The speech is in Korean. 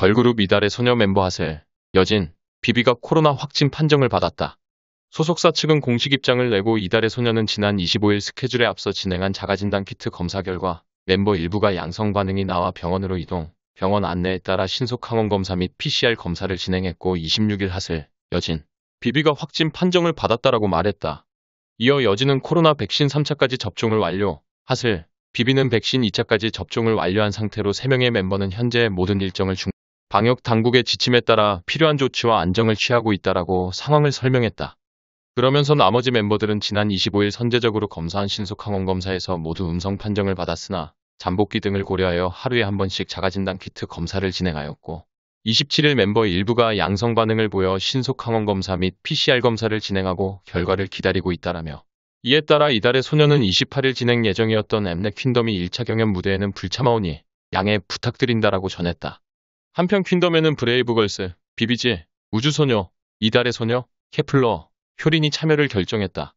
걸그룹 이달의 소녀 멤버 하셀, 여진, 비비가 코로나 확진 판정을 받았다. 소속사 측은 공식 입장을 내고 이달의 소녀는 지난 25일 스케줄에 앞서 진행한 자가진단 키트 검사 결과 멤버 일부가 양성 반응이 나와 병원으로 이동, 병원 안내에 따라 신속 항원 검사 및 PCR 검사를 진행했고 26일 하슬, 여진, 비비가 확진 판정을 받았다라고 말했다. 이어 여진은 코로나 백신 3차까지 접종을 완료, 하슬, 비비는 백신 2차까지 접종을 완료한 상태로 3명의 멤버는 현재 모든 일정을 중 방역 당국의 지침에 따라 필요한 조치와 안정을 취하고 있다라고 상황을 설명했다. 그러면서 나머지 멤버들은 지난 25일 선제적으로 검사한 신속항원 검사에서 모두 음성 판정을 받았으나 잠복기 등을 고려하여 하루에 한 번씩 자가진단 키트 검사를 진행하였고 27일 멤버 일부가 양성 반응을 보여 신속항원 검사 및 PCR 검사를 진행하고 결과를 기다리고 있다라며 이에 따라 이달의 소녀는 28일 진행 예정이었던 엠넷 퀸덤이 1차 경연 무대에는 불참하오니 양해 부탁드린다라고 전했다. 한편 퀸덤에는 브레이브걸스, 비비지, 우주소녀, 이달의 소녀, 케플러, 효린이 참여를 결정했다.